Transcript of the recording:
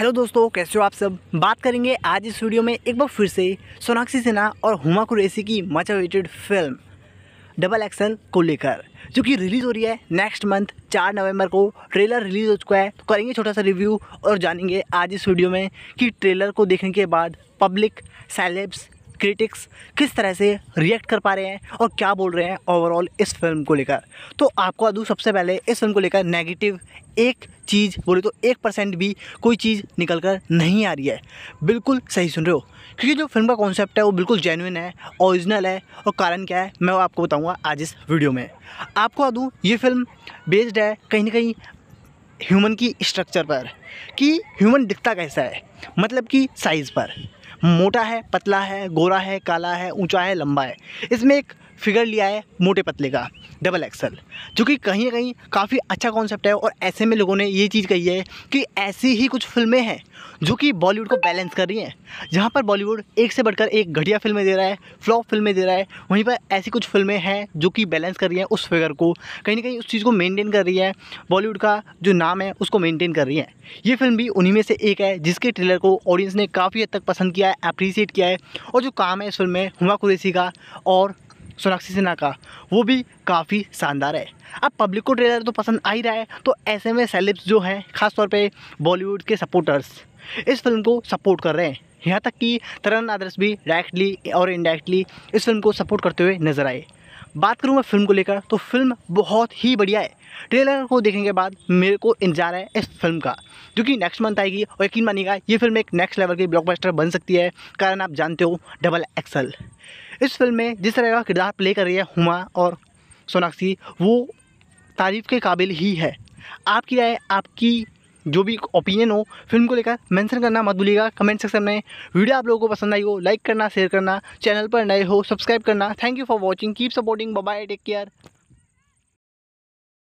hello दोस्तों कैसे हो आप सब बात करेंगे आज इस वीडियो में एक बार फिर से सोनाक्षी सिन्हा और हुमा कुरैसी की much awaited film double action को लेकर जो कि रिलीज़ हो रही है नेक्स्ट मंथ चार नवंबर को ट्रेलर रिलीज़ हो चुका है तो करेंगे छोटा सा रिव्यू और जानेंगे आज इस वीडियो में कि ट्रेलर को देखने के बाद पब्लिक सेलेब्स क्रिटिक्स किस तरह से रिएक्ट कर पा रहे हैं और क्या बोल रहे हैं ओवरऑल इस फिल्म को लेकर तो आपको अदू सबसे पहले इस फिल्म को लेकर नेगेटिव एक चीज़ बोले तो एक परसेंट भी कोई चीज़ निकल कर नहीं आ रही है बिल्कुल सही सुन रहे हो क्योंकि जो फिल्म का कॉन्सेप्ट है वो बिल्कुल जेनुइन है ओरिजिनल है और कारण क्या है मैं वो आपको बताऊँगा आज इस वीडियो में आपको दूँ ये फिल्म बेस्ड है कहीं ना कहीं ह्यूमन की स्ट्रक्चर पर कि ह्यूमन दिखता कैसा है मतलब कि साइज़ पर मोटा है पतला है गोरा है काला है ऊँचा है लंबा है इसमें एक फिगर लिया है मोटे पतले का डबल एक्सल जो कि कहीं ना कहीं काफ़ी अच्छा कॉन्सेप्ट है और ऐसे में लोगों ने ये चीज़ कही है कि ऐसी ही कुछ फिल्में हैं जो कि बॉलीवुड को बैलेंस कर रही हैं जहाँ पर बॉलीवुड एक से बढ़कर एक घटिया फिल्में दे रहा है फ्लॉप फिल्में दे रहा है वहीं पर ऐसी कुछ फिल्में हैं जो कि बैलेंस कर रही हैं उस फिगर को कहीं ना कहीं उस चीज़ को मेनटेन कर रही है बॉलीवुड का जो नाम है उसको मेनटेन कर रही हैं ये फिल्म भी उन्हीं में से एक है जिसके ट्रेलर को ऑडियंस ने काफ़ी हद तक पसंद किया है अप्रिसिएट किया है और जो काम है इस फिल्म में हुमा कुरेसी का और सोनाक्षी सिन्हा का वो भी काफ़ी शानदार है अब पब्लिक को ट्रेलर तो पसंद आ ही रहा है तो ऐसे में सेलिब्स जो हैं खासतौर पे बॉलीवुड के सपोर्टर्स इस फिल्म को सपोर्ट कर रहे हैं यहाँ तक कि तरन आदर्श भी डायरेक्टली और इनडायरेक्टली इस फिल्म को सपोर्ट करते हुए नजर आए बात करूँ मैं फिल्म को लेकर तो फिल्म बहुत ही बढ़िया है ट्रेलर को देखने के बाद मेरे को इंतजार है इस फिल्म का जो कि नेक्स्ट मंथ आएगी और यकीन मानिएगा ये फिल्म एक नेक्स्ट लेवल की ब्लॉकबस्टर बन सकती है कारण आप जानते हो डबल एक्सल इस फिल्म में जिस तरह का किरदार प्ले कर रही है हुमा और सोनाक्षी वो तारीफ़ के काबिल ही है आपकी राय आपकी जो भी ओपिनियन हो फिल्म को लेकर मेंशन करना मत भूलिएगा कमेंट सेक्शन में वीडियो आप लोगों को पसंद आई हो लाइक करना शेयर करना चैनल पर नए हो सब्सक्राइब करना thank you for watching keep supporting bye take care